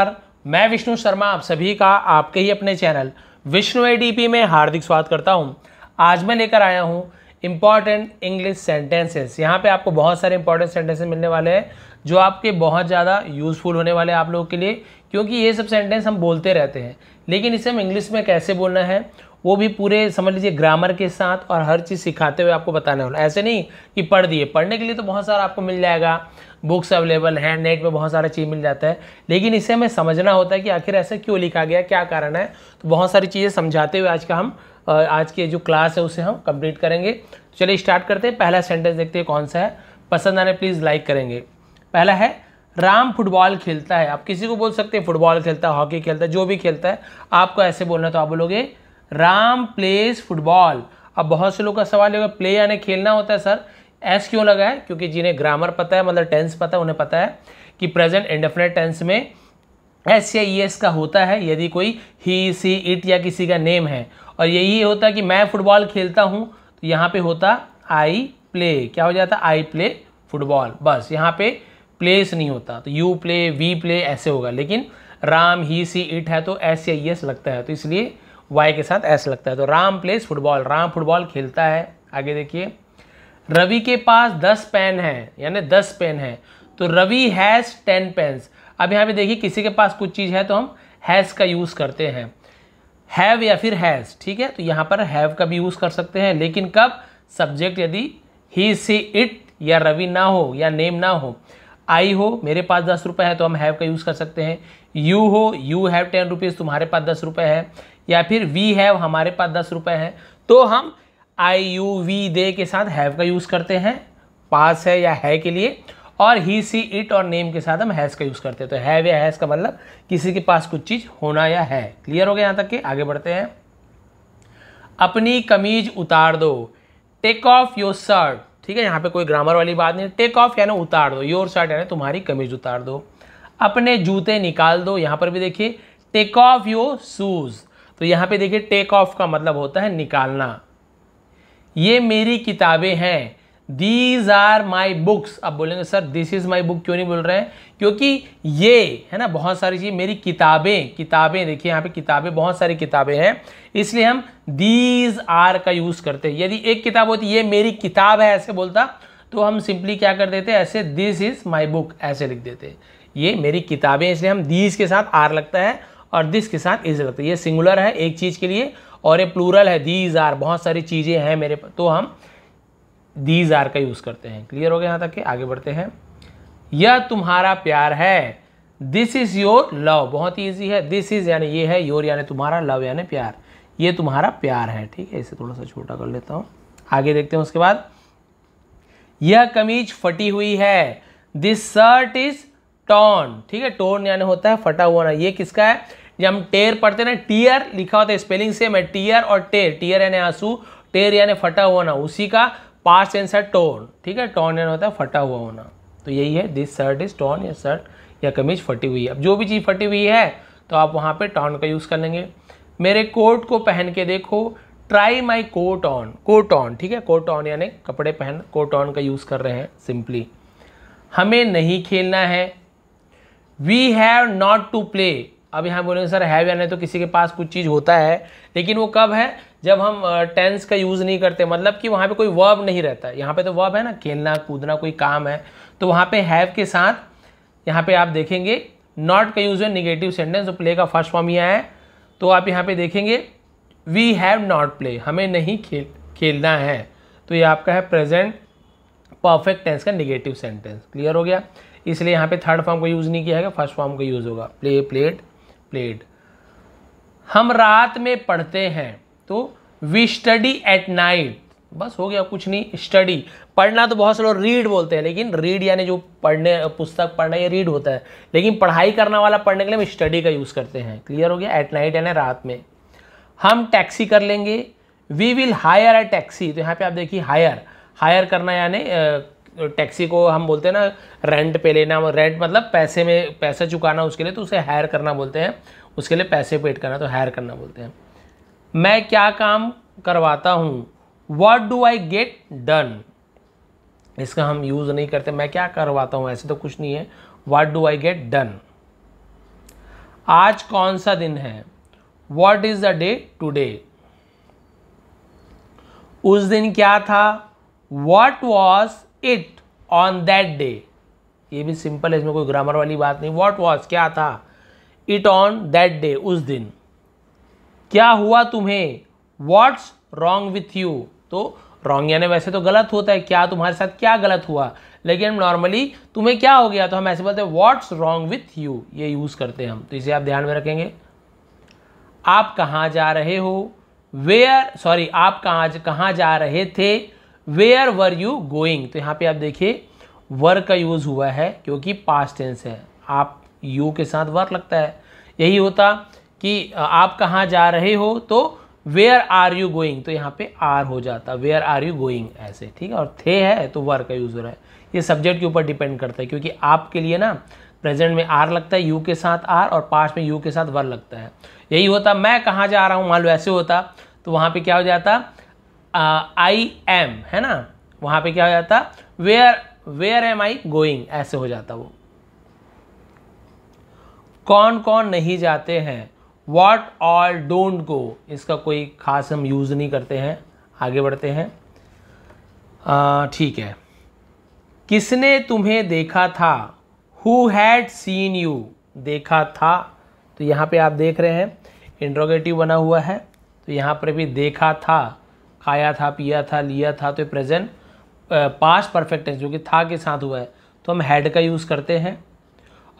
नमस्कार मैं विष्णु शर्मा आप सभी का आपके ही अपने चैनल विष्णु एडीपी में हार्दिक स्वागत करता हूं आज मैं लेकर आया हूं इम्पॉर्टेंट इंग्लिश सेंटेंसेस यहां पे आपको बहुत सारे इंपॉर्टेंट सेंटेंसेस मिलने वाले हैं जो आपके बहुत ज़्यादा यूज़फुल होने वाले हैं आप लोगों के लिए क्योंकि ये सब सेंटेंस हम बोलते रहते हैं लेकिन इसे हम इंग्लिश में कैसे बोलना है वो भी पूरे समझ लीजिए ग्रामर के साथ और हर चीज़ सिखाते हुए आपको बताने वाला ऐसे नहीं कि पढ़ दिए पढ़ने के लिए तो बहुत सारा आपको मिल जाएगा बुक्स अवेलेबल हैं नेट पे बहुत सारा चीज़ मिल जाता है लेकिन इसे हमें समझना होता है कि आखिर ऐसा क्यों लिखा गया क्या कारण है तो बहुत सारी चीज़ें समझाते हुए आज का हम आज की जो क्लास है उसे हम कंप्लीट करेंगे तो चलिए स्टार्ट करते हैं पहला सेंटेंस देखते हैं कौन सा है पसंद आने प्लीज़ लाइक करेंगे पहला है राम फुटबॉल खेलता है आप किसी को बोल सकते हैं फुटबॉल खेलता है हॉकी खेलता है जो भी खेलता है आपको ऐसे बोलना तो आप बोलोगे राम प्लेज फुटबॉल अब बहुत से लोग का सवाल होगा प्ले यानी खेलना होता है सर एस क्यों लगा है क्योंकि जिन्हें ग्रामर पता है मतलब टेंस पता है उन्हें पता है कि प्रेजेंट इंडेफिनेट टेंस में एस या ई एस का होता है यदि कोई ही सी इट या किसी का नेम है और यही होता है कि मैं फुटबॉल खेलता हूँ तो यहाँ पे होता आई प्ले क्या हो जाता आई प्ले फुटबॉल बस यहाँ पे प्लेस नहीं होता तो यू प्ले वी प्ले ऐसे होगा लेकिन राम ही सी इट है तो एस या ई एस लगता है तो इसलिए वाई के साथ एस लगता है तो Ram plays football Ram football खेलता है आगे देखिए रवि के पास दस पेन है यानी दस पेन है तो रवि हैज़ टेन पेन्स अब यहाँ पे देखिए किसी के पास कुछ चीज़ है तो हम हैज़ का यूज़ करते हैं हैव या फिर हैज़ ठीक है तो यहाँ पर हैव का भी यूज़ कर सकते हैं लेकिन कब सब्जेक्ट यदि ही सी इट या रवि ना हो या नेम ना हो आई हो मेरे पास दस रुपये है तो हम हैव का यूज़ कर सकते हैं यू हो यू हैव टेन रुपीज़ तुम्हारे पास दस रुपये है या फिर वी हैव हमारे पास दस रुपये है तो हम आई यू वी दे के साथ हैव का यूज़ करते हैं पास है या है के लिए और ही सी इट और नेम के साथ हम हैज़ का यूज़ करते हैं तो हैव या हैज़ का मतलब किसी के पास कुछ चीज़ होना या है क्लियर हो गया यहाँ तक के आगे बढ़ते हैं अपनी कमीज उतार दो टेक ऑफ योर शर्ट ठीक है यहाँ पे कोई ग्रामर वाली बात नहीं टेक ऑफ यानी उतार दो योर शर्ट यानी तुम्हारी कमीज उतार दो अपने जूते निकाल दो यहाँ पर भी देखिए टेक ऑफ योर शूज़ तो यहाँ पे देखिए टेक ऑफ का मतलब होता है निकालना ये मेरी किताबें हैं दीज आर माई बुक्स आप बोलेंगे sir this is my book क्यों नहीं बोल रहे हैं क्योंकि ये है ना बहुत सारी चीज़ मेरी किताबें किताबें देखिए यहाँ पे किताबें बहुत सारी किताबें हैं इसलिए हम दीज आर का यूज़ करते हैं यदि एक किताब होती ये मेरी किताब है ऐसे बोलता तो हम सिंपली क्या कर देते ऐसे दिस इज़ माई बुक ऐसे लिख देते ये मेरी किताबें इसलिए हम दीज के साथ आर लगता है और दिस के साथ इज लगता है ये सिंगुलर है एक चीज़ के लिए और ये प्लूरल है दीज आर बहुत सारी चीज़ें हैं मेरे पास तो हम दीज आर का यूज़ करते हैं क्लियर हो गया यहाँ तक के आगे बढ़ते हैं यह तुम्हारा प्यार है दिस इज़ योर लव बहुत ईजी है दिस इज़ यानी ये है योर यानी तुम्हारा लव यानी प्यार ये तुम्हारा प्यार है ठीक है इसे थोड़ा सा छोटा कर लेता हूँ आगे देखते हैं उसके बाद यह कमीज फटी हुई है दिस शर्ट इज टॉन ठीक है टोन यानी होता है फटा हुआ ना ये किसका है जब हम टेर पढ़ते ना टीयर लिखा होता है स्पेलिंग सेम है टीयर और टेर टीयर यानी आंसू टेर यानी फटा हुआ ना उसी का पास्ट है टोन ठीक है टोन यानी होता है फटा हुआ होना तो यही है दिस शर्ट इज टॉन या शर्ट या कमीज फटी हुई है अब जो भी चीज़ फटी हुई है तो आप वहाँ पर टॉन का यूज़ कर लेंगे मेरे कोट को पहन के देखो try my coat on coat on ठीक है कोट ऑन यानी कपड़े पहन कोट ऑन का यूज़ कर रहे हैं सिंपली हमें नहीं खेलना है we have not to play अब यहाँ बोलेंगे सर हैव या नहीं तो किसी के पास कुछ चीज़ होता है लेकिन वो कब है जब हम टेंस का यूज़ नहीं करते मतलब कि वहाँ पे कोई वर्ब नहीं रहता यहाँ पे तो वर्ब है ना खेलना कूदना कोई काम है तो वहाँ पे हैव के साथ यहाँ पे आप देखेंगे नॉट का यूज़ है निगेटिव सेंटेंस तो प्ले का फर्स्ट फॉर्म यह है तो आप यहाँ पर देखेंगे वी हैव नॉट प्ले हमें नहीं खेल खेलना है तो ये आपका है प्रेजेंट परफेक्ट टेंस का निगेटिव सेंटेंस क्लियर हो गया इसलिए यहाँ पे थर्ड फॉर्म का यूज़ नहीं किया है फर्स्ट फॉर्म का यूज़ होगा प्ले प्लेट प्लेड हम रात में पढ़ते हैं तो वी स्टडी एट नाइट बस हो गया कुछ नहीं स्टडी पढ़ना तो बहुत से लोग रीड बोलते हैं लेकिन रीड यानी जो पढ़ने पुस्तक पढ़ना ये रीड होता है लेकिन पढ़ाई करने वाला पढ़ने के लिए हम स्टडी का यूज़ करते हैं क्लियर हो गया एट नाइट यानी रात में हम टैक्सी कर लेंगे we will hire a taxi तो यहाँ पे आप देखिए हायर हायर करना यानी टैक्सी को हम बोलते हैं ना रेंट पे लेना रेंट मतलब पैसे में पैसा चुकाना उसके लिए तो उसे हायर करना बोलते हैं उसके लिए पैसे पेड करना तो हायर करना बोलते हैं मैं क्या काम करवाता हूँ what do I get done इसका हम यूज़ नहीं करते मैं क्या करवाता हूँ ऐसे तो कुछ नहीं है what do I get done आज कौन सा दिन है what is the day today उस दिन क्या था what was it on that day ये भी सिंपल है इसमें कोई ग्रामर वाली बात नहीं वॉट वॉज क्या था इट ऑन दैट डे उस दिन क्या हुआ तुम्हें वॉट्स रॉन्ग विथ यू तो रॉन्ग यानी वैसे तो गलत होता है क्या तुम्हारे साथ क्या गलत हुआ लेकिन नॉर्मली तुम्हें क्या हो गया तो हम ऐसे बोलते हैं वॉट्स रॉन्ग विथ यू ये यूज़ करते हैं हम तो इसे आप ध्यान में रखेंगे आप कहाँ जा रहे हो वेयर सॉरी आप कहाँ कहाँ जा रहे थे वेयर वर यू गोइंग तो यहाँ पे आप देखिए वर का यूज़ हुआ है क्योंकि पास्ट टेंस है आप यू के साथ वर लगता है यही होता कि आप कहाँ जा रहे हो तो वेयर आर यू गोइंग तो यहाँ पे आर हो जाता वेयर आर यू गोइंग ऐसे ठीक है और थे है तो वर का यूज़ हो रहा है ये सब्जेक्ट के ऊपर डिपेंड करता है क्योंकि आपके लिए ना प्रेजेंट में आर लगता है यू के साथ आर और पास्ट में यू के साथ वर लगता है यही होता मैं कहाँ जा रहा हूँ मान लो ऐसे होता तो वहाँ पे क्या हो जाता आई uh, एम है ना वहां पे क्या हो जाता where where am I going ऐसे हो जाता वो कौन कौन नहीं जाते हैं वॉट ऑल डोंट गो इसका कोई खास हम यूज़ नहीं करते हैं आगे बढ़ते हैं ठीक है किसने तुम्हें देखा था हु हैड सीन यू देखा था तो यहाँ पे आप देख रहे हैं इंट्रोगेटिव बना हुआ है तो यहाँ पर भी देखा था खाया था पिया था लिया था तो प्रेजेंट पास्ट परफेक्ट है जो कि था के साथ हुआ है तो हम हैड का यूज़ करते हैं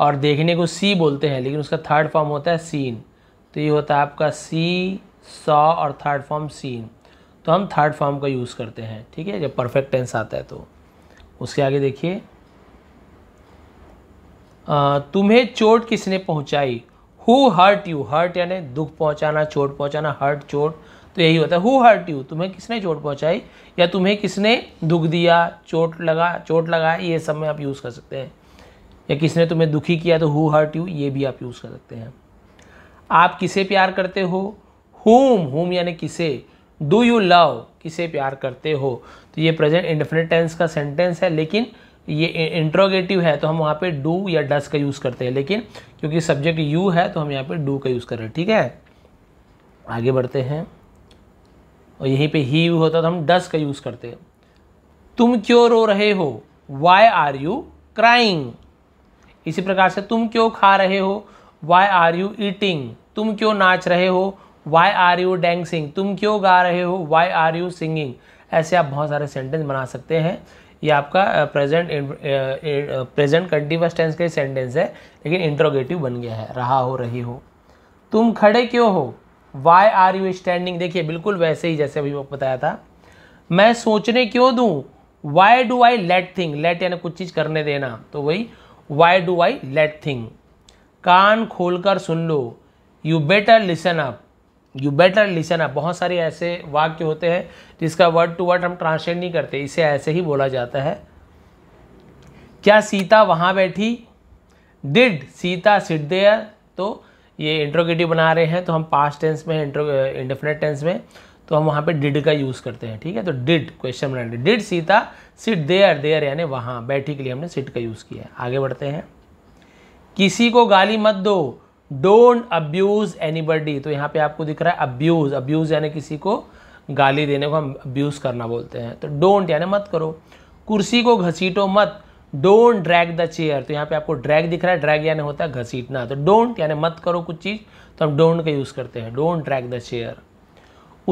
और देखने को सी बोलते हैं लेकिन उसका थर्ड फॉर्म होता है सीन तो ये होता है आपका सी सॉ और थर्ड फॉर्म सीन तो हम थर्ड फॉर्म का यूज़ करते हैं ठीक है जब परफेक्ट टेंस आता है तो उसके आगे देखिए तुम्हें चोट किसने पहुंचाई हु हर्ट यू हर्ट यानी दुख पहुंचाना चोट पहुंचाना हर्ट चोट तो यही होता है हु हर्ट यू तुम्हें किसने चोट पहुंचाई या तुम्हें किसने दुख दिया चोट लगा चोट लगाया ये सब में आप यूज़ कर सकते हैं या किसने तुम्हें दुखी किया तो हु हर्ट यू ये भी आप यूज़ कर सकते हैं आप किसे प्यार करते हो हुम हुम यानी किसे डू यू लव किसे प्यार करते हो तो ये प्रेजेंट इंडेफिनिट टेंस का सेंटेंस है लेकिन ये इंट्रोगेटिव है तो हम वहाँ पे डू या डस का यूज़ करते हैं लेकिन क्योंकि सब्जेक्ट यू है तो हम यहाँ पे डू का यूज़ कर रहे हैं ठीक है आगे बढ़ते हैं और यहीं पे ही होता तो हम डस का यूज़ करते हैं तुम क्यों रो रहे हो वाई आर यू क्राइंग इसी प्रकार से तुम क्यों खा रहे हो वाई आर यू ईटिंग तुम क्यों नाच रहे हो वाई आर यू डैंसिंग तुम क्यों गा रहे हो वाई आर यू सिंगिंग ऐसे आप बहुत सारे सेंटेंस बना सकते हैं ये आपका प्रेजेंट प्रेजेंट कंटिन्यूस टेंस का सेंटेंस है लेकिन इंट्रोगेटिव बन गया है रहा हो रही हो तुम खड़े क्यों हो वाई आर यू स्टैंडिंग देखिए बिल्कुल वैसे ही जैसे अभी बताया था मैं सोचने क्यों दू why do I let thing let यानी कुछ चीज़ करने देना तो वही why do I let thing कान खोलकर सुन लो you better listen up you better listen up बहुत सारे ऐसे वाक्य होते हैं जिसका वर्ड टू वर्ड हम ट्रांसलेट नहीं करते इसे ऐसे ही बोला जाता है क्या सीता वहां बैठी डिड सीता सिट देयर तो ये इंट्रोगेटिव बना रहे हैं तो हम पास्ट टेंस में इंट्रो इंडेफिनेट टेंस में तो हम वहाँ पे डिड का यूज़ करते हैं ठीक है तो डिड क्वेश्चन बना did Sita sit there there यानी वहाँ बैठी के लिए हमने सिट का यूज़ किया है आगे बढ़ते हैं किसी को गाली मत दो डोंट अब्यूज़ एनीबडी तो यहाँ पे आपको दिख रहा है अब्यूज़ अब्यूज़ यानी किसी को गाली देने को हम अब्यूज़ करना बोलते हैं तो डोंट यानी मत करो कुर्सी को घसीटो मत डोंट ड्रैग द चेयर तो यहाँ पे आपको ड्रैग दिख रहा है ड्रैग यानी होता है घसीटना तो डोंट यानी मत करो कुछ चीज़ तो हम डोंट का यूज़ करते हैं डोंट ड्रैग द चेयर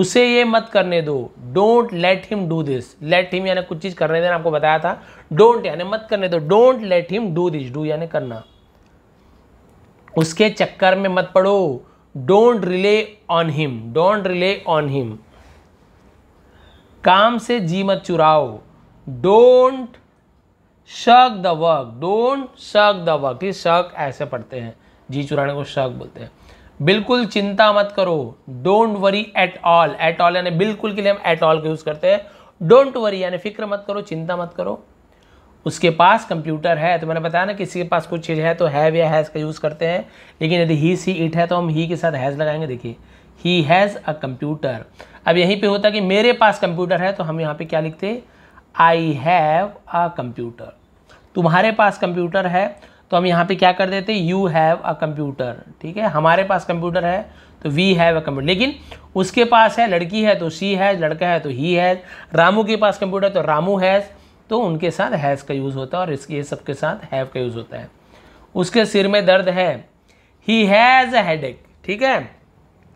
उसे ये मत करने दो don't let him do this let him यानी कुछ चीज़ करने देना आपको बताया था डोंट यानी मत करने दो don't let him do this do यानी करना उसके चक्कर में मत पड़ो don't rely on him don't rely on him काम से जी मत चुराओ don't shirk the work don't shirk the work ये शक ऐसे पढ़ते हैं जी चुराने को शक बोलते हैं बिल्कुल चिंता मत करो don't worry at all at all यानी बिल्कुल के लिए हम एट ऑल का यूज़ करते हैं डोंट वरी यानी फिक्र मत करो चिंता मत करो उसके पास कंप्यूटर है तो मैंने बताया ना किसी के पास कुछ चीज़ है तो हैव या हैज़ का यूज़ करते हैं लेकिन यदि ही सी इट है तो हम ही के साथ हैज़ लगाएंगे देखिए ही हैज़ अ कंप्यूटर अब यहीं पे होता है कि मेरे पास कंप्यूटर है तो हम यहाँ पे क्या लिखते हैं आई हैव अ कंप्यूटर तुम्हारे पास कंप्यूटर है तो हम यहाँ पे क्या कर देते हैं यू हैव अ कंप्यूटर ठीक है हमारे पास कंप्यूटर है तो वी हैव अ कंप्यूटर लेकिन उसके पास है लड़की है तो सी हैज लड़का है तो ही हैज़ रामू के पास कंप्यूटर तो रामू हैज़ तो उनके साथ हैज़ का यूज़ होता है और इसके सबके साथ हैव का यूज़ होता है उसके सिर में दर्द है ही हैज़ अ हेडेक ठीक है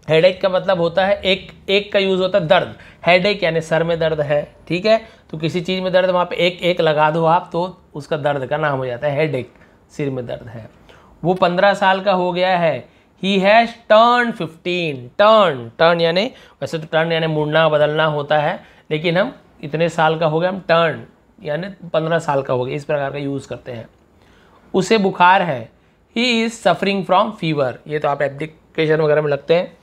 हेडेक का मतलब होता है एक एक का यूज़ होता है दर्द हेडेक यानी सर में दर्द है ठीक है तो किसी चीज़ में दर्द वहाँ पे एक एक लगा दो आप तो उसका दर्द का नाम हो जाता है हेडेक सिर में दर्द है वो पंद्रह साल का हो गया है he has turn fifteen turn turn यानी वैसे तो टर्न यानी मुड़ना बदलना होता है लेकिन हम इतने साल का हो गया हम टर्न यानी पंद्रह साल का हो गया इस प्रकार का यूज़ करते हैं उसे बुखार है he is suffering from fever ये तो आप एप्लीकेशन वगैरह में लगते हैं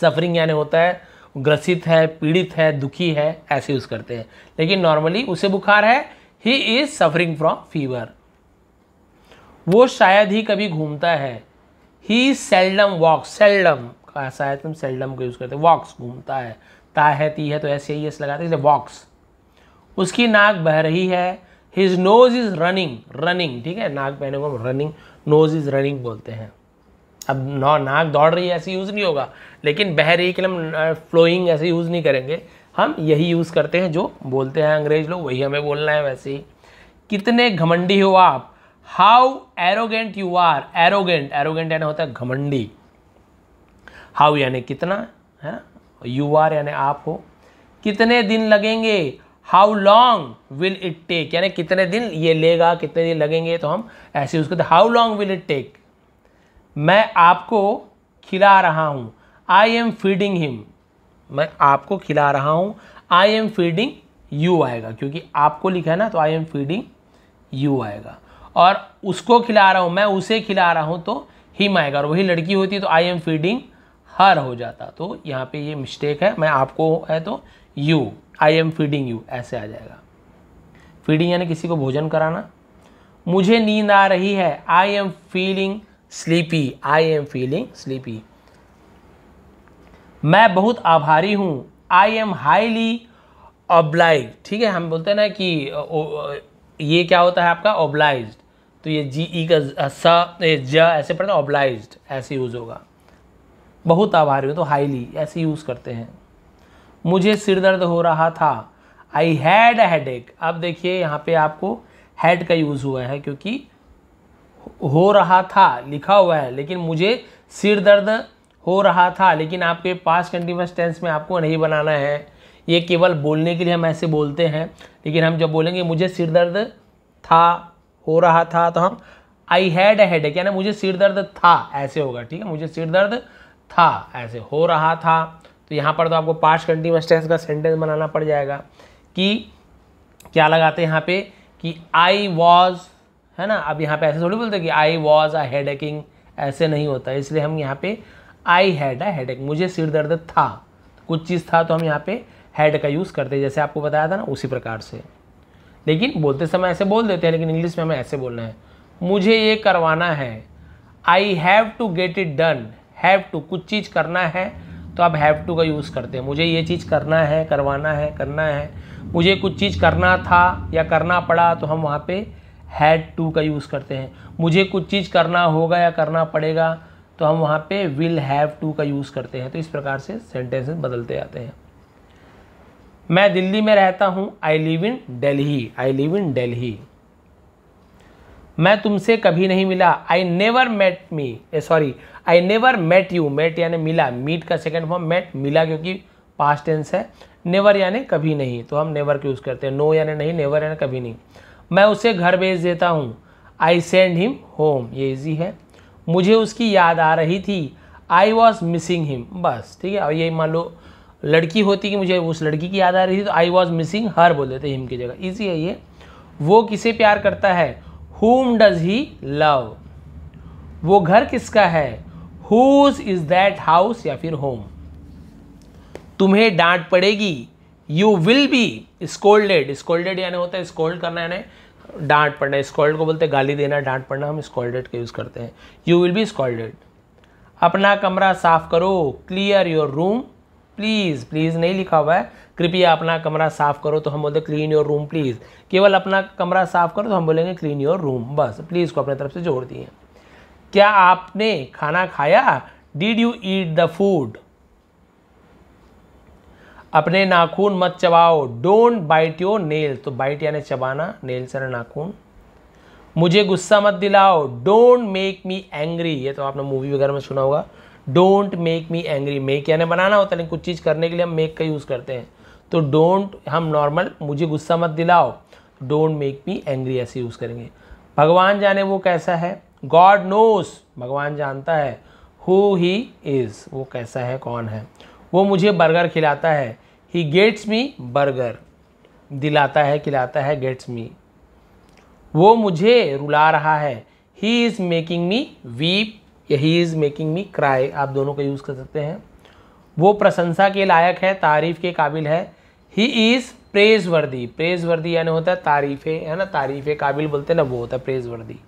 सफरिंग यानी होता है ग्रसित है पीड़ित है दुखी है ऐसे यूज़ करते हैं लेकिन नॉर्मली उसे बुखार है he is suffering from fever वो शायद ही कभी घूमता है ही सेल्डम वॉक सेल्डम का शायद तुम सेल्डम को यूज़ करते हैं वॉक्स घूमता है ता है ती है तो ऐसे ही ऐसे लगाते हैं वॉक्स उसकी नाक बह रही है his nose is running running ठीक है नाक बहने को रनिंग नोज इज़ रनिंग बोलते हैं अब नौ नाक दौड़ रही है ऐसे यूज़ नहीं होगा लेकिन बह रही के लिए हम फ्लोइंग ऐसे यूज़ नहीं करेंगे हम यही यूज़ करते हैं जो बोलते हैं अंग्रेज लोग वही हमें बोलना है वैसे ही कितने घमंडी हो आप how arrogant you are arrogant arrogant यानी होता है घमंडी हाउ यानी कितना है ना यू आर यानी आप हो कितने दिन लगेंगे how long will it take यानी कितने दिन ये लेगा कितने दिन लगेंगे तो हम ऐसे यूज़ करते how long will it take मैं आपको खिला रहा हूँ आई एम फीडिंग हिम मैं आपको खिला रहा हूँ आई एम फीडिंग यू आएगा क्योंकि आपको लिखा है ना तो आई एम फीडिंग यू आएगा और उसको खिला रहा हूँ मैं उसे खिला रहा हूँ तो हिम आएगा और वही लड़की होती तो आई एम फीडिंग हर हो जाता तो यहाँ पे ये मिस्टेक है मैं आपको है तो you I am feeding you ऐसे आ जाएगा फीडिंग यानी किसी को भोजन कराना मुझे नींद आ रही है I am feeling sleepy I am feeling sleepy मैं बहुत आभारी हूँ आई एम हाईली obliged. ठीक है हम बोलते हैं ना कि ये क्या होता है आपका obliged. तो ये जी ई e का स ज ऐसे पढ़ना ऑब्लाइज ऐसे यूज़ होगा बहुत आभारी हूँ तो हाईली ऐसे यूज़ करते हैं मुझे सिर दर्द हो रहा था आई हैड अ हेड एक अब देखिए यहाँ पे आपको हेड का यूज़ हुआ है क्योंकि हो रहा था लिखा हुआ है लेकिन मुझे सिर दर्द हो रहा था लेकिन आपके पास कंटिन्यूस टेंस में आपको नहीं बनाना है ये केवल बोलने के लिए हम ऐसे बोलते हैं लेकिन हम जब बोलेंगे मुझे सिर दर्द था हो रहा था तो हम आई हैड ए हेड क्या ना मुझे सिर दर्द था ऐसे होगा ठीक है मुझे सिर दर्द था ऐसे हो रहा था तो यहाँ पर तो आपको पास्ट कंटिन्यूस टेंस का सेंटेंस बनाना पड़ जाएगा कि क्या लगाते हैं यहाँ पे कि आई वॉज है ना अब यहाँ पे ऐसे थोड़ी बोलते कि I was a head aching ऐसे नहीं होता इसलिए हम यहाँ पे आई हैड आ हेड एक मुझे सिर दर्द था कुछ चीज़ था तो हम यहाँ पे हैड का यूज़ करते जैसे आपको बताया था ना उसी प्रकार से लेकिन बोलते समय ऐसे बोल देते हैं लेकिन इंग्लिश में हमें ऐसे बोलना है मुझे ये करवाना है I have to get it done have to कुछ चीज़ करना है तो आप हैव टू का यूज़ करते हैं मुझे ये चीज़ करना है करवाना है करना है मुझे कुछ चीज़ करना था या करना पड़ा तो हम वहाँ पे हैड टू का यूज़ करते हैं मुझे कुछ चीज़ करना होगा या करना पड़ेगा तो हम वहाँ पे विल हैव टू का यूज़ करते हैं तो इस प्रकार से सेंटेंसेस बदलते जाते हैं मैं दिल्ली में रहता हूँ I live in Delhi I live in Delhi मैं तुमसे कभी नहीं मिला I never met me sorry I never met you met यानी मिला मीट का सेकेंड फॉर्म मेट मिला क्योंकि पास्ट टेंस है नेवर यानी कभी नहीं तो हम नेवर के यूज़ करते हैं नो यानी नहीं नेवर यानी कभी नहीं मैं उसे घर भेज देता हूँ आई सेंड हिम होम ये इजी है मुझे उसकी याद आ रही थी आई वॉज मिसिंग हिम बस ठीक है और ये मान लो लड़की होती कि मुझे उस लड़की की याद आ रही थी तो आई वॉज मिसिंग हर बोल देते हिम की जगह ईजी है ये वो किसे प्यार करता है हुम डज ही लव वो घर किसका है हुज इज दैट हाउस या फिर होम तुम्हें डांट पड़ेगी you will be scolded scolded यानी होता है स्कोल्ड करना यानी डांट पड़ना स्कॉल्ड को बोलते हैं गाली देना डांट पड़ना हम स्कॉल्डेड का यूज़ करते हैं यू विल बी स्कॉल्डेड अपना कमरा साफ करो clear your room please please नहीं लिखा हुआ है कृपया अपना कमरा साफ करो तो हम बोलते क्लीन योर रूम प्लीज़ केवल अपना कमरा साफ करो तो हम बोलेंगे क्लीन योर रूम बस प्लीज़ को अपने तरफ से जोड़ दिए क्या आपने खाना खाया did you eat the food अपने नाखून मत चबाओ डोंट बाइट योर नेल तो बाइट यानी चबाना नेल सर नाखून मुझे गुस्सा मत दिलाओ डोंट मेक मी एंग्री ये तो आपने मूवी वगैरह में सुना होगा don't make me angry make यानी बनाना होता है लेकिन कुछ चीज़ करने के लिए हम मेक का यूज़ करते हैं तो डोंट हम नॉर्मल मुझे गुस्सा मत दिलाओ डोंट मेक मी एंग्री ऐसे यूज़ करेंगे भगवान जाने वो कैसा है गॉड नोस भगवान जानता है हु ही इज़ वो कैसा है कौन है वो मुझे बर्गर खिलाता है ही गेट्स मी बर्गर दिलाता है खिलाता है गेट्स मी वो मुझे रुला रहा है he is making me weep या he is making me cry आप दोनों का यूज़ कर सकते हैं वो प्रशंसा के लायक है तारीफ़ के काबिल है he is praiseworthy praiseworthy यानी होता है तारीफ़े है ना तारीफ़ काबिल बोलते हैं ना वो होता है प्रेज वर्दी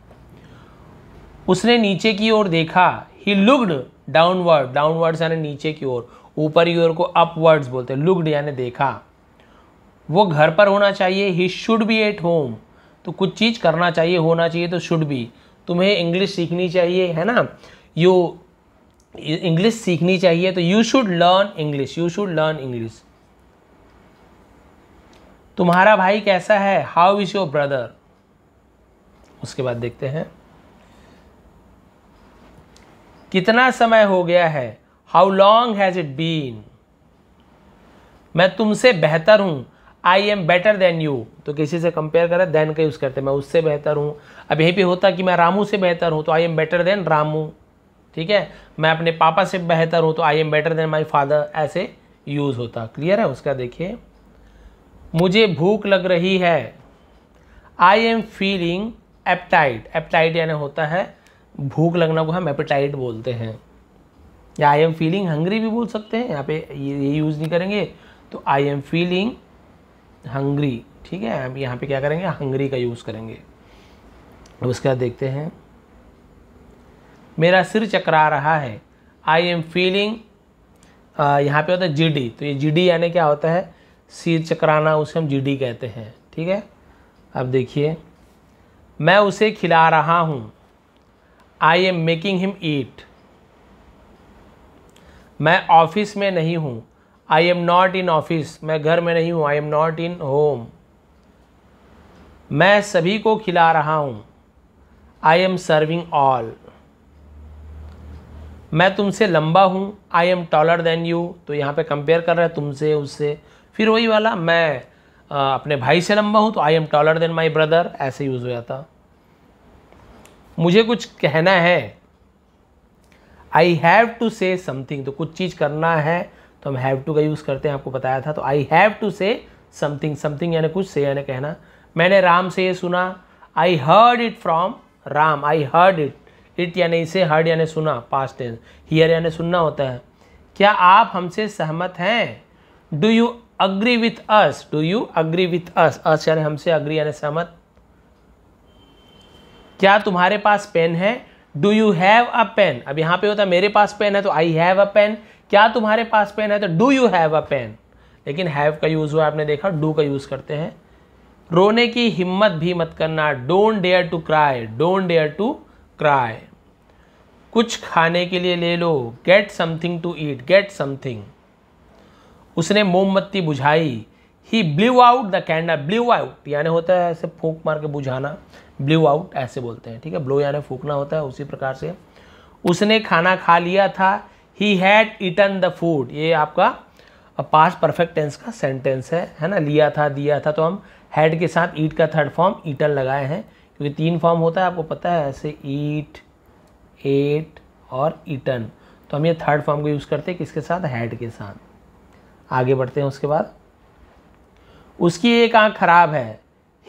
उसने नीचे की ओर देखा ही लुकड डाउनवर्ड डाउनवर्ड यानी नीचे की ओर ऊपर की ओर को अपवर्ड्स बोलते हैं लुकड यानी देखा वो घर पर होना चाहिए he should be at home तो कुछ चीज़ करना चाहिए होना चाहिए तो शुड बी तुम्हें इंग्लिश सीखनी चाहिए है ना यू इंग्लिश सीखनी चाहिए तो you should learn English you should learn English तुम्हारा भाई कैसा है हाउ इज़ योर ब्रदर उसके बाद देखते हैं कितना समय हो गया है how long has it been मैं तुमसे बेहतर हूं I am better than you तो किसी से कंपेयर करें देन का यूज़ करते मैं उससे बेहतर हूं अब यहीं पे होता कि मैं रामू से बेहतर हूँ तो I am better than Ramu ठीक है मैं अपने पापा से बेहतर हूँ तो I am better than my father ऐसे यूज़ होता क्लियर है उसका देखिए मुझे भूख लग रही है आई एम फीलिंग एपटाइट एपटाइट यानी होता है भूख लगना को हम एपेटाइट बोलते हैं या आई एम फीलिंग हंग्री भी बोल सकते हैं यहाँ पे ये ये यूज़ नहीं करेंगे तो आई एम फीलिंग हंग्री ठीक है यहाँ पे क्या करेंगे हंग्री का यूज़ करेंगे अब उसके बाद देखते हैं मेरा सिर चकरा रहा है आई एम फीलिंग यहाँ पे होता है जी तो ये डी यानी क्या होता है सिर चकराना उसे हम जी कहते हैं ठीक है अब देखिए मैं उसे खिला रहा हूँ I am making him eat मैं ऑफिस में नहीं हूँ I am not in office मैं घर में नहीं हूँ I am not in home मैं सभी को खिला रहा हूँ आई एम सर्विंग ऑल मैं तुमसे लंबा हूँ I am taller than you तो यहाँ पे कंपेयर कर रहा है तुमसे उससे फिर वही वाला मैं आ, अपने भाई से लंबा हूँ तो I am taller than my brother ऐसे यूज़ हो जाता मुझे कुछ कहना है I have to say something तो कुछ चीज़ करना है तो हम हैव टू का यूज़ करते हैं आपको बताया था तो I have to say something something यानी कुछ से यानी कहना मैंने राम से ये सुना I heard it from Ram I heard it it यानी इसे हर्ड यानी सुना पास्ट टेंस हियर यानी सुनना होता है क्या आप हमसे सहमत हैं do you agree with us do you agree with us us यानी हमसे अग्री यानी सहमत क्या तुम्हारे पास पेन है do you have a pen अब यहां पे होता है मेरे पास पेन है तो आई हैव अ पेन क्या तुम्हारे पास पेन है तो do you have a pen लेकिन हैव का यूज़ हुआ आपने देखा डू का यूज़ करते हैं रोने की हिम्मत भी मत करना don't dare to cry don't dare to cry कुछ खाने के लिए ले लो get something to eat get something उसने मोमबत्ती बुझाई he blew out the candle blew out यानी होता है ऐसे फूक मार के बुझाना ब्लू आउट ऐसे बोलते हैं ठीक है ब्लो यानी फूकना होता है उसी प्रकार से उसने खाना खा लिया था he had eaten the food ये आपका पास्ट परफेक्ट टेंस का सेंटेंस है है ना लिया था दिया था तो हम हैड के साथ ईट का थर्ड फॉर्म ईटन लगाए हैं क्योंकि तीन फॉर्म होता है आपको पता है ऐसे ईट एट और ईटन तो हम ये थर्ड फॉर्म को यूज़ करते हैं किसके साथ हैड के साथ आगे बढ़ते हैं उसके बाद उसकी एक आँख खराब है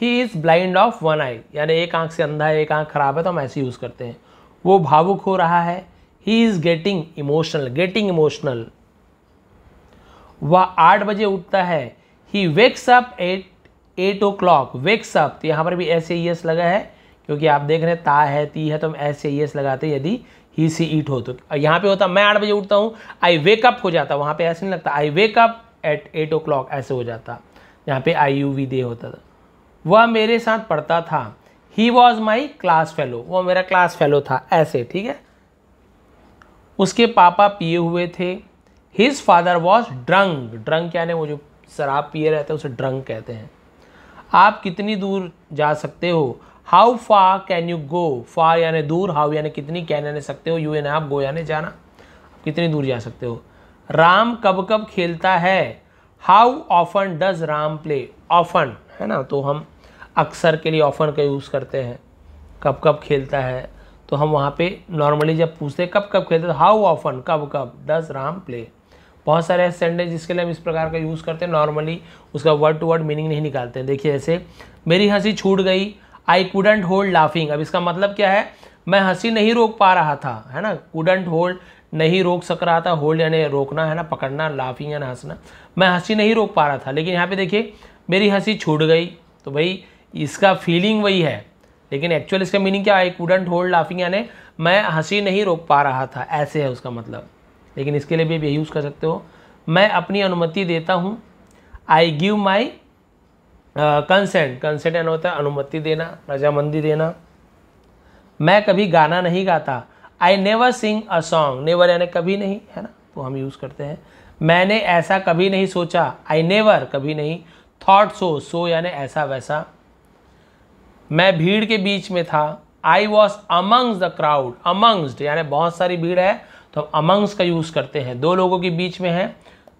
he is blind of one eye यानी एक आंख से अंधा है एक आंख खराब है तो हम ऐसे यूज़ करते हैं वो भावुक हो रहा है he is getting emotional getting emotional वह आठ बजे उठता है he wakes up at eight o'clock wakes up तो यहाँ पर भी ऐसे ई एस लगा है क्योंकि आप देख रहे हैं ता है ती है तो हम ऐसे ई एस लगाते यदि ही सी ईट हो तो यहाँ पे होता मैं आठ बजे उठता हूँ आई वेकअप हो जाता वहाँ पे ऐसे नहीं लगता I wake up at eight o'clock ऐसे हो जाता यहाँ पे आई यू वी डे होता था वह मेरे साथ पढ़ता था he was my class fellow वह मेरा क्लास फेलो था ऐसे ठीक है उसके पापा पिए हुए थे his father was drunk drunk यानी वो जो शराब पिए रहते हैं उसे ड्रंक कहते हैं आप कितनी दूर जा सकते हो how far can you go far यानी दूर हाउ यानी कितनी कैन यानी सकते हो यू एन आप गो यानी जाना कितनी दूर जा सकते हो राम कब कब खेलता है how often does Ram play often है ना तो हम अक्सर के लिए ऑफन का यूज़ करते हैं कब कब खेलता है तो हम वहाँ पे नॉर्मली जब पूछते हैं कब कब खेलते हैं हाउ तो ऑफन कब कब डज राम प्ले बहुत सारे ऐसे सेंटेंस जिसके लिए हम इस प्रकार का यूज़ करते हैं नॉर्मली उसका वर्ड टू वर्ड मीनिंग नहीं निकालते हैं देखिए ऐसे मेरी हंसी छूट गई आई कूडेंट होल्ड लाफिंग अब इसका मतलब क्या है मैं हंसी नहीं रोक पा रहा था है ना कूडेंट होल्ड नहीं रोक सक रहा था होल्ड यानी रोकना है ना पकड़ना लाफिंग यानी हंसना मैं हंसी नहीं रोक पा रहा था लेकिन यहाँ पे देखिए मेरी हंसी छूट गई तो भाई इसका फीलिंग वही है लेकिन एक्चुअल इसका मीनिंग क्या आई कूडेंट होल्ड लाफिंग यानी मैं हंसी नहीं रोक पा रहा था ऐसे है उसका मतलब लेकिन इसके लिए भी आप यूज़ कर सकते हो मैं अपनी अनुमति देता हूँ I give my consent consent यानी होता है अनुमति देना रजामंदी देना मैं कभी गाना नहीं गाता I never sing a song never यानी कभी नहीं है ना तो हम यूज़ करते हैं मैंने ऐसा कभी नहीं सोचा आई नेवर कभी नहीं थाट सो सो यानी ऐसा वैसा मैं भीड़ के बीच में था I was amongst the crowd amongst यानी बहुत सारी भीड़ है तो हम अमंग्स का यूज़ करते हैं दो लोगों के बीच में है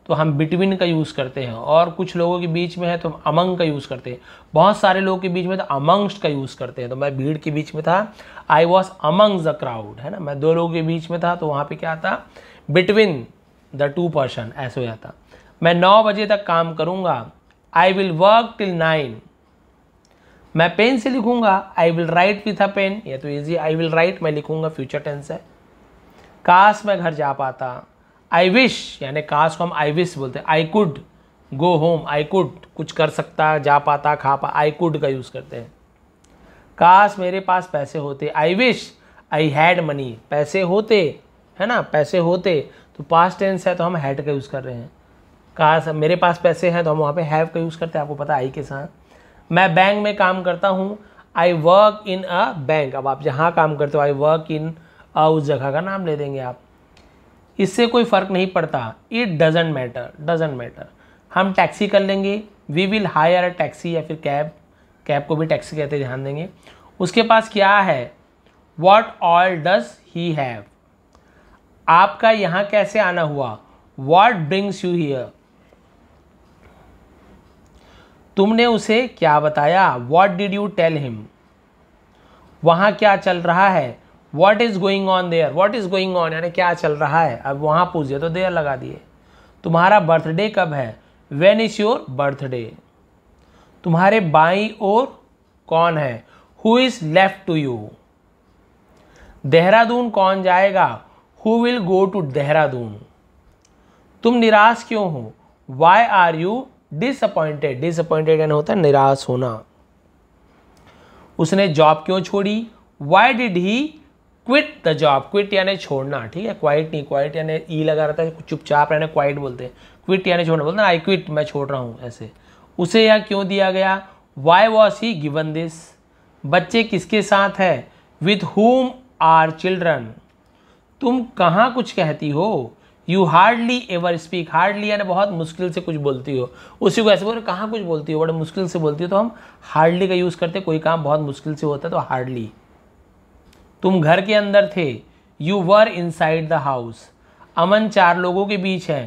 तो हम बिटवीन का यूज़ करते हैं और कुछ लोगों के बीच में है तो हम अमंग का यूज़ करते हैं बहुत सारे लोगों के बीच में तो अमंगस्ट का यूज़ करते हैं तो मैं भीड़ के बीच में था I was amongst the crowd है ना मैं दो लोगों के बीच में था तो वहाँ पर क्या था बिटवीन द टू पर्सन ऐसे हो जाता मैं नौ बजे तक काम करूँगा I will work till nine मैं पेन से लिखूंगा I will write with a pen ये तो इजी आई विल राइट मैं लिखूंगा फ्यूचर टेंस है काश मैं घर जा पाता आई विश यानी काश को हम आई विश बोलते हैं I could go home I could कुछ कर सकता जा पाता खा पा आई कुड का यूज़ करते हैं काश मेरे पास पैसे होते I wish I had money पैसे होते है ना पैसे होते तो पास टेंस है तो हम हैड का यूज़ कर रहे हैं काश मेरे पास पैसे हैं तो हम वहाँ पे हैव का यूज़ करते हैं आपको पता आई के साथ मैं बैंक में काम करता हूँ I work in a bank अब आप जहाँ काम करते हो आई वर्क इन अ उस जगह का नाम ले देंगे आप इससे कोई फ़र्क नहीं पड़ता it doesn't matter doesn't matter हम टैक्सी कर लेंगे we will hire a taxi या फिर कैब कैब को भी टैक्सी कहते ध्यान देंगे उसके पास क्या है what all does he have आपका यहाँ कैसे आना हुआ वॉट ब्रिंग्स यू हीयर तुमने उसे क्या बताया what did you tell him वहाँ क्या चल रहा है what is going on there what is going on यानी क्या चल रहा है अब वहाँ पूछिए तो देयर लगा दिए तुम्हारा बर्थडे कब है वेन इज़ योर बर्थडे तुम्हारे बाई और कौन है who is left to you Dehradun कौन जाएगा who will go to Dehradun तुम निराश क्यों हो why are you disappointed disappointed यानी होता है निराश होना उसने जॉब क्यों छोड़ी why did he quit the job quit यानी छोड़ना ठीक है क्वाइट नहीं क्वाइट यानी ई e लगा रहता है चुपचाप यानी क्वाइट बोलते हैं क्विट यानी छोड़ना बोलते हैं आई क्विट मैं छोड़ रहा हूँ ऐसे उसे यह क्यों दिया गया why was he given this बच्चे किसके साथ है विथ होम आर चिल्ड्रन तुम कहाँ कुछ कहती हो you hardly ever speak hardly यानी बहुत मुश्किल से कुछ बोलती हो उसी को ऐसे बोल कहाँ कुछ बोलती हो बड़े मुश्किल से बोलती हो तो हम हार्डली का यूज़ करते कोई काम बहुत मुश्किल से होता है तो हार्डली तुम घर के अंदर थे you were inside the house Aman चार लोगों के बीच है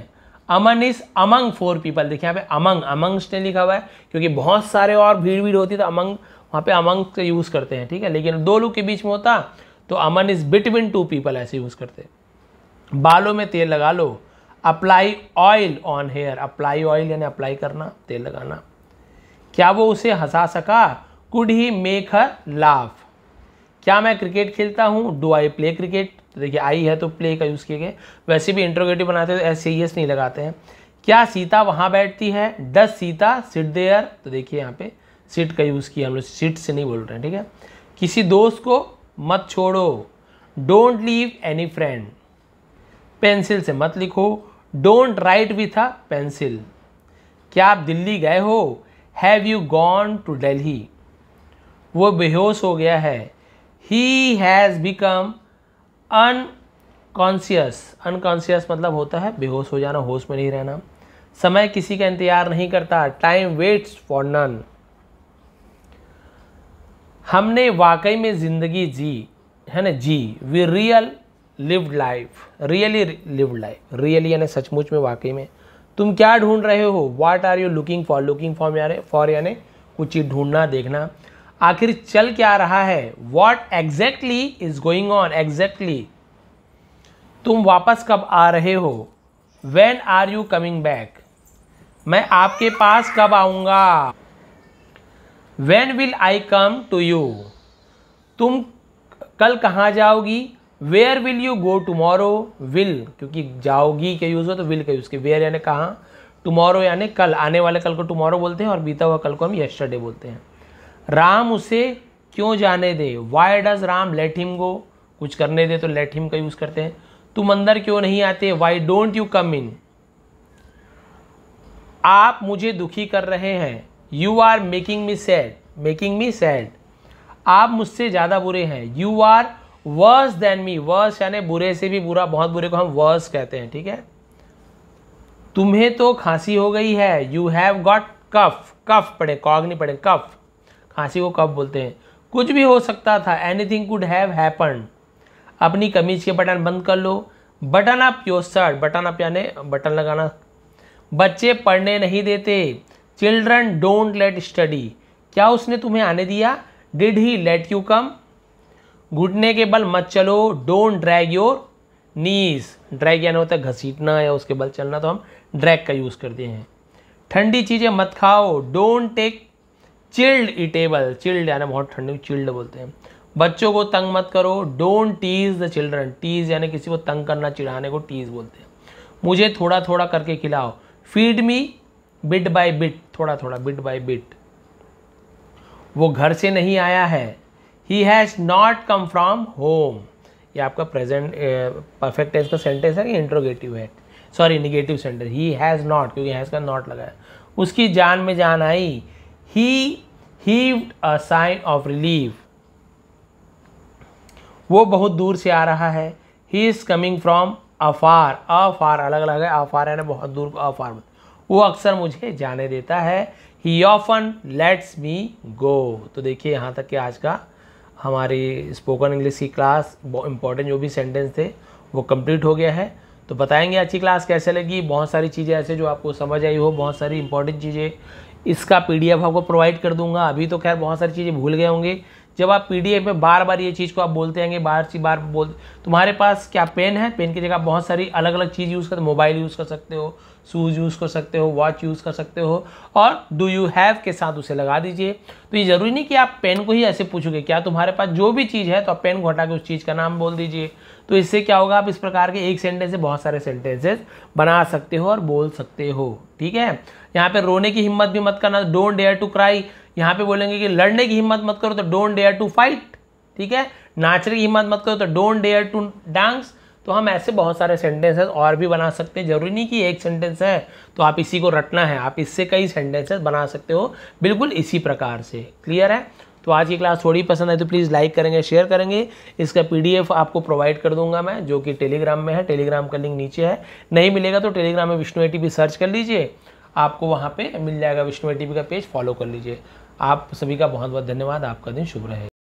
Aman is among four people देखिए यहाँ पे अमंग अमंग्स ने लिखा हुआ है क्योंकि बहुत सारे और भीड़ भीड़ होती है तो अमंग वहाँ पे अमंग का यूज़ करते हैं ठीक है लेकिन दो लोग के बीच में होता तो Aman is between two people ऐसे यूज़ करते हैं बालों में तेल लगा लो apply oil on hair apply oil यानी अप्लाई करना तेल लगाना क्या वो उसे हंसा सका could he make her laugh क्या मैं क्रिकेट खेलता हूँ डू आई प्ले क्रिकेट देखिए आई है तो प्ले का यूज़ किए गए वैसे भी इंट्रोगेटिव बनाते हैं तो ऐसे ही नहीं लगाते हैं क्या सीता वहाँ बैठती है डस सीता सिट देयर तो देखिए यहाँ पे सिट का यूज़ किया हम लोग सिट से नहीं बोल रहे हैं ठीक है किसी दोस्त को मत छोड़ो don't leave any friend pencil से मत लिखो don't write with a pencil क्या आप दिल्ली गए हो have you gone to Delhi वो बेहोश हो गया है he has become unconscious unconscious मतलब होता है बेहोश हो जाना होश में नहीं रहना समय किसी का इंतजार नहीं करता टाइम वेट्स फॉर नन हमने वाकई में ज़िंदगी जी है ना जी we real lived life really lived life really यानी सचमुच में वाकई में तुम क्या ढूंढ रहे हो what are you looking for looking for यार फॉर यानी कुछ चीज़ ढूंढना देखना आखिर चल क्या रहा है what exactly is going on exactly तुम वापस कब आ रहे हो when are you coming back मैं आपके पास कब आऊँगा when will I come to you तुम कल कहाँ जाओगी where will you go tomorrow will क्योंकि जाओगी के यूज़ हो तो विल का यूज़ किया वेयर यानी कहाँ टुमारो यानी कल आने वाले कल को टुमारो बोलते हैं और बीता हुआ कल को हम यस्टरडे बोलते हैं राम उसे क्यों जाने दे why does Ram let him go कुछ करने दे तो लेट हिम का यूज़ करते हैं तुम अंदर क्यों नहीं आते why don't you come in आप मुझे दुखी कर रहे हैं you are making me sad making me sad आप मुझसे ज़्यादा बुरे हैं you are worse than me worse यानी बुरे से भी बुरा बहुत बुरे को हम वर्स कहते हैं ठीक है तुम्हें तो खांसी हो गई है you have got cough cough पढ़े कॉग नहीं पढ़े कफ खांसी को कफ बोलते हैं कुछ भी हो सकता था एनीथिंग कुड हैव हैपन अपनी कमीज के बटन बंद कर लो button up your shirt button up यानी बटन लगाना बच्चे पढ़ने नहीं देते चिल्ड्रन डोंट लेट स्टडी क्या उसने तुम्हें आने दिया did he let you come घुटने के बल मत चलो don't drag your knees drag यानी होता है घसीटना या उसके बल चलना तो हम ड्रैग का यूज़ करते हैं ठंडी चीज़ें मत खाओ don't take chilled eatable chilled यानी बहुत ठंडी चिल्ड बोलते हैं बच्चों को तंग मत करो don't tease the children tease यानी किसी को तंग करना चिढ़ाने को टीज बोलते हैं मुझे थोड़ा थोड़ा करके खिलाओ feed me bit by bit थोड़ा थोड़ा बिट बाय बिट वो घर से नहीं आया है he has not come from home ये आपका प्रेजेंट परफेक्ट टेंस का सेंटेंस है कि इंट्रोगेटिव है sorry negative sentence he has not क्योंकि हैज़ का नॉट लगाया उसकी जान में जान आई he heaved a sign of relief वो बहुत दूर से आ रहा है he is coming from afar afar अलग अलग है अफार है ना बहुत दूर अफार वो अक्सर मुझे जाने देता है ही ऑफन लेट्स मी गो तो देखिए यहाँ तक कि आज का हमारी स्पोकन इंग्लिश की क्लास इंपॉर्टेंट जो भी सेंटेंस थे वो कंप्लीट हो गया है तो बताएंगे अच्छी क्लास कैसे लगी बहुत सारी चीज़ें ऐसे जो आपको समझ आई हो बहुत सारी इंपॉर्टेंट चीज़ें इसका पीडीएफ आपको प्रोवाइड कर दूंगा अभी तो खैर बहुत सारी चीज़ें भूल गए होंगे जब आप पीडीएफ में बार बार ये चीज़ को आप बोलते आएंगे बार सी बार बोल तुम्हारे पास क्या पेन है पेन की जगह बहुत सारी अलग अलग चीज़ यूज़ करते मोबाइल यूज़ कर सकते हो शूज़ यूज़ कर सकते हो वॉच यूज़ कर सकते हो और डू यू हैव के साथ उसे लगा दीजिए तो ये ज़रूरी नहीं कि आप पेन को ही ऐसे पूछोगे क्या तुम्हारे पास जो भी चीज़ है तो आप पेन को हटा के उस चीज़ का नाम बोल दीजिए तो इससे क्या होगा आप इस प्रकार के एक सेंटेंस से बहुत सारे सेंटेंसेस बना सकते हो और बोल सकते हो ठीक है यहाँ पर रोने की हिम्मत भी मत करना डोंट डेयर टू क्राई यहाँ पे बोलेंगे कि लड़ने की हिम्मत मत करो तो डोंट डेयर टू फाइट ठीक है नाचने की हिम्मत मत करो तो डोंट डेयर टू डांस तो हम ऐसे बहुत सारे सेंटेंसेस और भी बना सकते हैं जरूरी नहीं कि एक सेंटेंस है तो आप इसी को रटना है आप इससे कई सेंटेंसेस बना सकते हो बिल्कुल इसी प्रकार से क्लियर है तो आज की क्लास थोड़ी पसंद है तो प्लीज़ लाइक करेंगे शेयर करेंगे इसका पीडीएफ आपको प्रोवाइड कर दूंगा मैं जो कि टेलीग्राम में है टेलीग्राम का लिंक नीचे है नहीं मिलेगा तो टेलीग्राम में विष्णु ए सर्च कर लीजिए आपको वहाँ पर मिल जाएगा विष्णु ए का पेज फॉलो कर लीजिए आप सभी का बहुत बहुत धन्यवाद आपका दिन शुभ रहे